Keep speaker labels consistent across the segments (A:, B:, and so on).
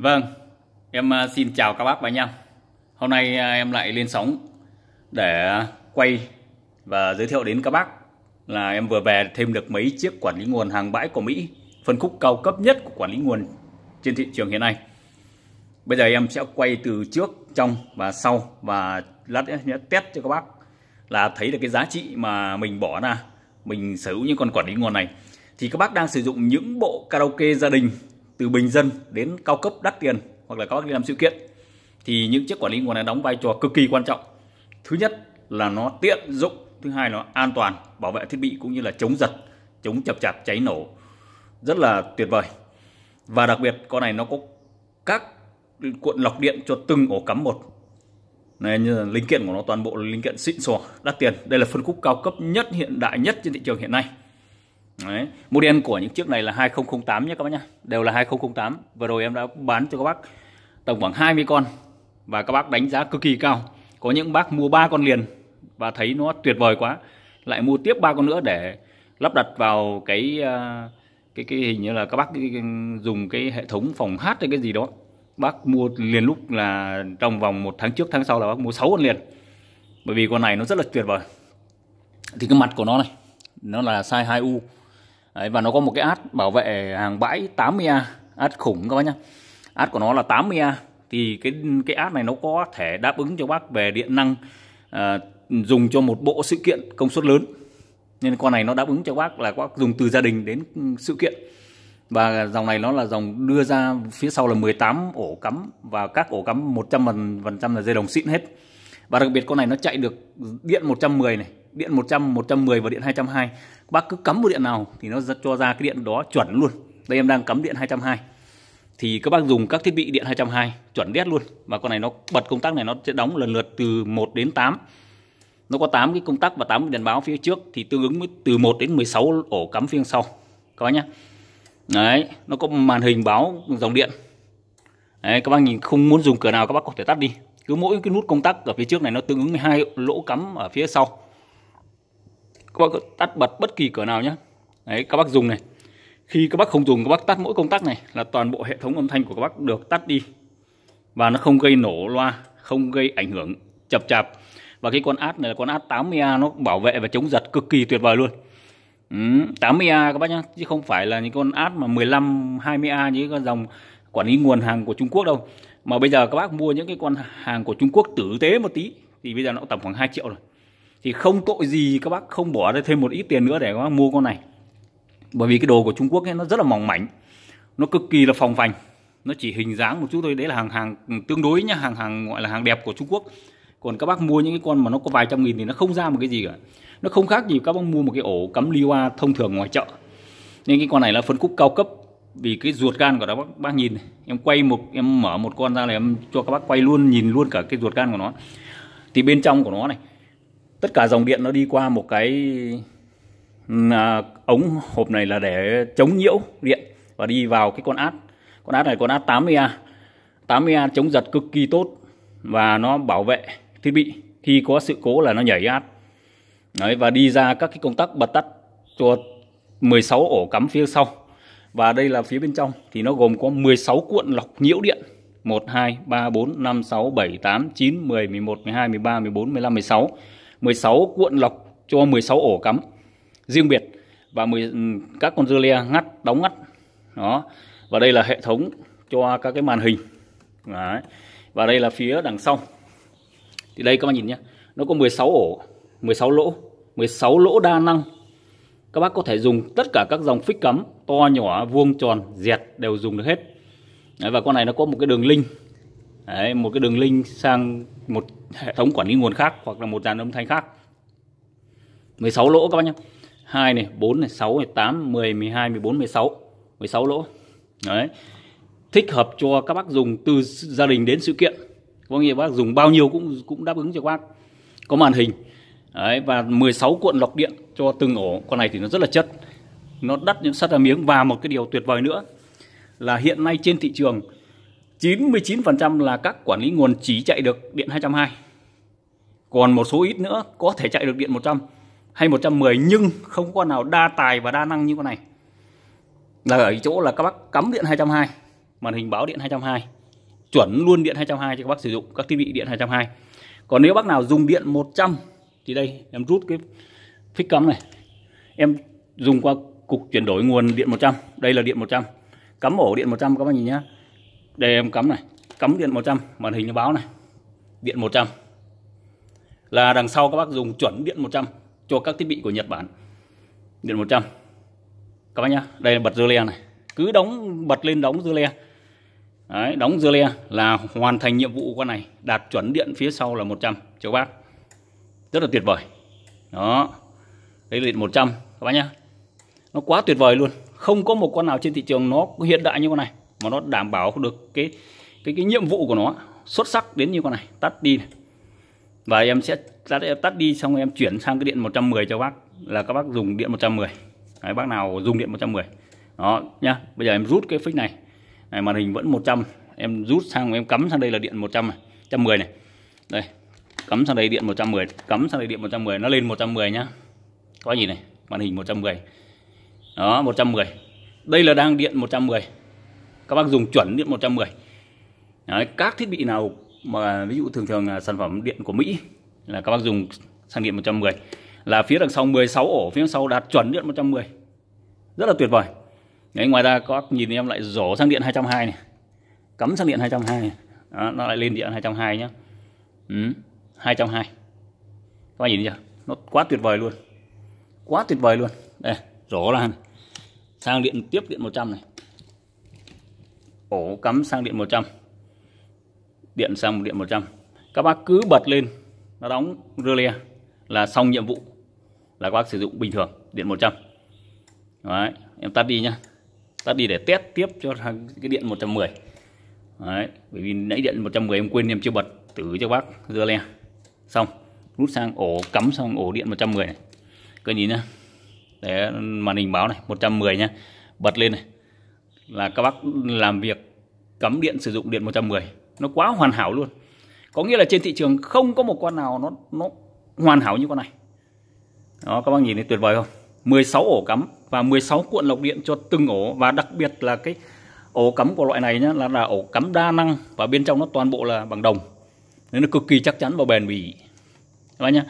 A: Vâng, em à, xin chào các bác và anh em. Hôm nay à, em lại lên sóng để quay và giới thiệu đến các bác là em vừa về thêm được mấy chiếc quản lý nguồn hàng bãi của Mỹ, phân khúc cao cấp nhất của quản lý nguồn trên thị trường hiện nay. Bây giờ em sẽ quay từ trước, trong và sau và lát nữa sẽ test cho các bác là thấy được cái giá trị mà mình bỏ ra, mình sở hữu những con quản lý nguồn này. Thì các bác đang sử dụng những bộ karaoke gia đình từ bình dân đến cao cấp đắt tiền hoặc là các bác đi làm sự kiện thì những chiếc quản lý nguồn này đóng vai trò cực kỳ quan trọng thứ nhất là nó tiện dụng thứ hai là nó an toàn bảo vệ thiết bị cũng như là chống giật chống chập chạp cháy nổ rất là tuyệt vời và đặc biệt con này nó có các cuộn lọc điện cho từng ổ cắm một này như là linh kiện của nó toàn bộ là linh kiện xịn sò đắt tiền đây là phân khúc cao cấp nhất hiện đại nhất trên thị trường hiện nay Đấy. Model của những chiếc này là 2008 nhé các bác nhá Đều là 2008 Vừa rồi em đã bán cho các bác tổng khoảng 20 con Và các bác đánh giá cực kỳ cao Có những bác mua ba con liền Và thấy nó tuyệt vời quá Lại mua tiếp ba con nữa để lắp đặt vào cái à, cái cái hình như là các bác dùng cái hệ thống phòng hát hay cái gì đó bác mua liền lúc là trong vòng một tháng trước tháng sau là bác mua 6 con liền bởi vì con này nó rất là tuyệt vời thì cái mặt của nó này nó là size 2U Đấy, và nó có một cái ad bảo vệ hàng bãi 80A ad khủng các bác nhá ad của nó là 80A thì cái cái ad này nó có thể đáp ứng cho bác về điện năng à, dùng cho một bộ sự kiện công suất lớn nên con này nó đáp ứng cho bác là bác dùng từ gia đình đến sự kiện và dòng này nó là dòng đưa ra phía sau là 18 ổ cắm và các ổ cắm 100% là dây đồng xịn hết và đặc biệt con này nó chạy được điện 110 này điện 100 110 và điện 220 các bác cứ cắm một điện nào thì nó cho ra cái điện đó chuẩn luôn đây em đang cắm điện 220 thì các bác dùng các thiết bị điện 220 chuẩn đét luôn và con này nó bật công tắc này nó sẽ đóng lần lượt từ 1 đến 8 nó có 8 cái công tắc và 8 đèn báo phía trước thì tương ứng với từ 1 đến 16 ổ cắm phía sau có nhá đấy nó có màn hình báo dòng điện đấy các bác nhìn không muốn dùng cửa nào các bác có thể tắt đi cứ mỗi cái nút công tắc ở phía trước này nó tương ứng với hai lỗ cắm ở phía sau các bác tắt bật bất kỳ cửa nào nhé đấy các bác dùng này khi các bác không dùng các bác tắt mỗi công tắc này là toàn bộ hệ thống âm thanh của các bác được tắt đi và nó không gây nổ loa không gây ảnh hưởng chập chạp và cái con át này là con át 80A nó bảo vệ và chống giật cực kỳ tuyệt vời luôn ừ, 80A các bác nhá chứ không phải là những con át mà 15 20A như cái dòng quản lý nguồn hàng của Trung Quốc đâu mà bây giờ các bác mua những cái con hàng của Trung Quốc tử tế một tí thì bây giờ nó tầm khoảng 2 triệu rồi thì không tội gì các bác không bỏ ra thêm một ít tiền nữa để các bác mua con này bởi vì cái đồ của Trung Quốc ấy, nó rất là mỏng mảnh nó cực kỳ là phòng phành nó chỉ hình dáng một chút thôi đấy là hàng hàng tương đối nhá hàng hàng gọi là hàng đẹp của Trung Quốc còn các bác mua những cái con mà nó có vài trăm nghìn thì nó không ra một cái gì cả nó không khác gì các bác mua một cái ổ cắm liwa thông thường ngoài chợ nên cái con này là phân khúc cao cấp vì cái ruột gan của nó bác, bác nhìn em quay một em mở một con ra này em cho các bác quay luôn nhìn luôn cả cái ruột gan của nó thì bên trong của nó này tất cả dòng điện nó đi qua một cái à, ống hộp này là để chống nhiễu điện và đi vào cái con át con át này con át 80A 80A chống giật cực kỳ tốt và nó bảo vệ thiết bị khi có sự cố là nó nhảy át Đấy, và đi ra các cái công tắc bật tắt cho 16 ổ cắm phía sau và đây là phía bên trong thì nó gồm có 16 cuộn lọc nhiễu điện 1, 2, 3, 4, 5, 6, 7, 8, 9, 10, 11, 12, 13, 14, 15, 16 16 cuộn lọc cho 16 ổ cắm riêng biệt và 10, ừ, các con dưa le ngắt đóng ngắt đó và đây là hệ thống cho các cái màn hình Đấy. và đây là phía đằng sau thì đây các bạn nhìn nhé nó có 16 ổ 16 lỗ 16 lỗ đa năng các bác có thể dùng tất cả các dòng phích cắm to nhỏ vuông tròn dẹt đều dùng được hết Đấy, và con này nó có một cái đường link Đấy, một cái đường link sang một hệ thống quản lý nguồn khác hoặc là một dàn âm thanh khác 16 lỗ các bác nhá 2 này 4 này 6 này 8 10 12 14 16 16 lỗ đấy thích hợp cho các bác dùng từ gia đình đến sự kiện có nghĩa bác dùng bao nhiêu cũng cũng đáp ứng cho các bác có màn hình đấy, và 16 cuộn lọc điện cho từng ổ con này thì nó rất là chất nó đắt những sắt ra miếng và một cái điều tuyệt vời nữa là hiện nay trên thị trường 99% là các quản lý nguồn chỉ chạy được điện 220. Còn một số ít nữa có thể chạy được điện 100 hay 110 nhưng không có nào đa tài và đa năng như con này. Là ở chỗ là các bác cắm điện 220, màn hình báo điện 220, chuẩn luôn điện 220 cho các bác sử dụng các thiết bị điện 220. Còn nếu bác nào dùng điện 100 thì đây em rút cái phích cắm này. Em dùng qua cục chuyển đổi nguồn điện 100, đây là điện 100. Cắm ổ điện 100 các bác nhìn nhé. Đây em cắm này, cắm điện 100, màn hình nó báo này. Điện 100. Là đằng sau các bác dùng chuẩn điện 100 cho các thiết bị của Nhật Bản. Điện 100. Các bác nhá, đây bật dưa le này. Cứ đóng bật lên đóng dưa le. Đấy, đóng dưa le là hoàn thành nhiệm vụ con này, đạt chuẩn điện phía sau là 100 cho các bác. Rất là tuyệt vời. Đó. Đây là điện 100 các bác nhá. Nó quá tuyệt vời luôn. Không có một con nào trên thị trường nó hiện đại như con này mà nó đảm bảo được cái cái cái nhiệm vụ của nó xuất sắc đến như con này tắt đi này. và em sẽ tắt em tắt đi xong em chuyển sang cái điện 110 cho bác là các bác dùng điện 110 Đấy, bác nào dùng điện 110 đó nhá bây giờ em rút cái phích này này màn hình vẫn 100 em rút sang em cắm sang đây là điện 100 này, 110 này đây cắm sang đây điện 110 cắm sang đây điện 110 nó lên 110 nhá có nhìn này màn hình 110 đó 110 đây là đang điện 110 các bác dùng chuẩn điện 110 Đấy, các thiết bị nào mà ví dụ thường thường sản phẩm điện của Mỹ là các bác dùng sang điện 110 là phía đằng sau 16 ổ phía sau đạt chuẩn điện 110 rất là tuyệt vời Đấy, ngoài ra các bác nhìn em lại rổ sang điện 220 này cắm sang điện 220 Đó, nó lại lên điện 220 nhé ừ, 220 các bác nhìn thấy chưa nó quá tuyệt vời luôn quá tuyệt vời luôn đây rổ là này sang điện tiếp điện 100 này ổ cắm sang điện 100 điện sang điện 100 các bác cứ bật lên nó đóng rơ le là xong nhiệm vụ là các bác sử dụng bình thường điện 100 Đấy, em tắt đi nhá tắt đi để test tiếp cho cái điện 110 Đấy, bởi vì nãy điện 110 em quên em chưa bật thử cho bác rơ le xong rút sang ổ cắm xong ổ điện 110 này cứ nhìn nhá để màn hình báo này 110 nhá bật lên này là các bác làm việc cấm điện sử dụng điện 110 nó quá hoàn hảo luôn có nghĩa là trên thị trường không có một con nào nó nó hoàn hảo như con này đó các bác nhìn thấy tuyệt vời không 16 ổ cắm và 16 cuộn lọc điện cho từng ổ và đặc biệt là cái ổ cắm của loại này nhá là là ổ cắm đa năng và bên trong nó toàn bộ là bằng đồng nên nó cực kỳ chắc chắn và bền bỉ các bác nhá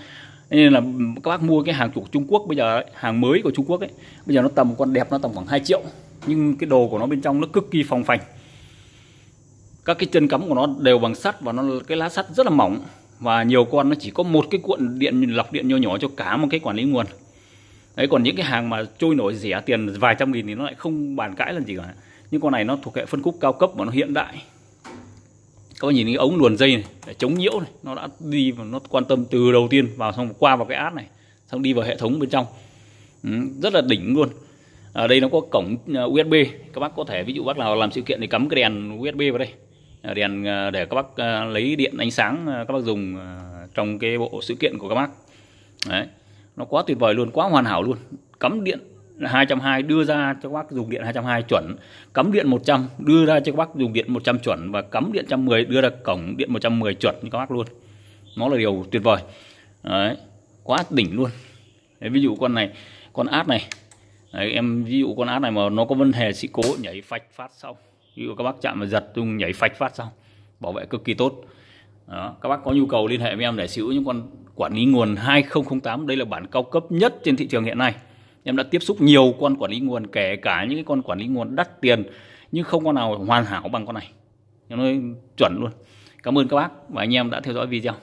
A: nên là các bác mua cái hàng của Trung Quốc bây giờ ấy, hàng mới của Trung Quốc ấy bây giờ nó tầm con đẹp nó tầm khoảng 2 triệu nhưng cái đồ của nó bên trong nó cực kỳ phòng phành các cái chân cắm của nó đều bằng sắt và nó cái lá sắt rất là mỏng và nhiều con nó chỉ có một cái cuộn điện lọc điện nhỏ nhỏ cho cả một cái quản lý nguồn đấy còn những cái hàng mà trôi nổi rẻ tiền vài trăm nghìn thì nó lại không bàn cãi làm gì cả nhưng con này nó thuộc hệ phân khúc cao cấp và nó hiện đại các bạn nhìn cái ống luồn dây này để chống nhiễu này nó đã đi và nó quan tâm từ đầu tiên vào xong qua vào cái át này xong đi vào hệ thống bên trong ừ, rất là đỉnh luôn ở đây nó có cổng ờ, USB các bác có thể ví dụ bác nào làm sự kiện thì cắm cái đèn USB vào đây ờ, đèn ờ, để các bác lấy điện ánh sáng các bác dùng trong cái bộ sự kiện của các bác đấy nó quá tuyệt vời luôn quá hoàn hảo luôn cắm điện 220 đưa ra cho các bác dùng điện 220 chuẩn cắm điện 100 đưa ra cho các bác dùng điện 100 chuẩn và cắm điện 110 đưa ra cổng điện 110 chuẩn như các bác luôn nó là điều tuyệt vời đấy quá đỉnh luôn đấy, ví dụ con này con át này Đấy, em ví dụ con át này mà nó có vấn đề sự cố nhảy phạch phát xong ví dụ các bác chạm và giật dùng nhảy phạch phát xong bảo vệ cực kỳ tốt đó. các bác có nhu cầu liên hệ với em để sở những con quản lý nguồn 2008 đây là bản cao cấp nhất trên thị trường hiện nay em đã tiếp xúc nhiều con quản lý nguồn kể cả những con quản lý nguồn đắt tiền nhưng không con nào hoàn hảo bằng con này Nó chuẩn luôn cảm ơn các bác và anh em đã theo dõi video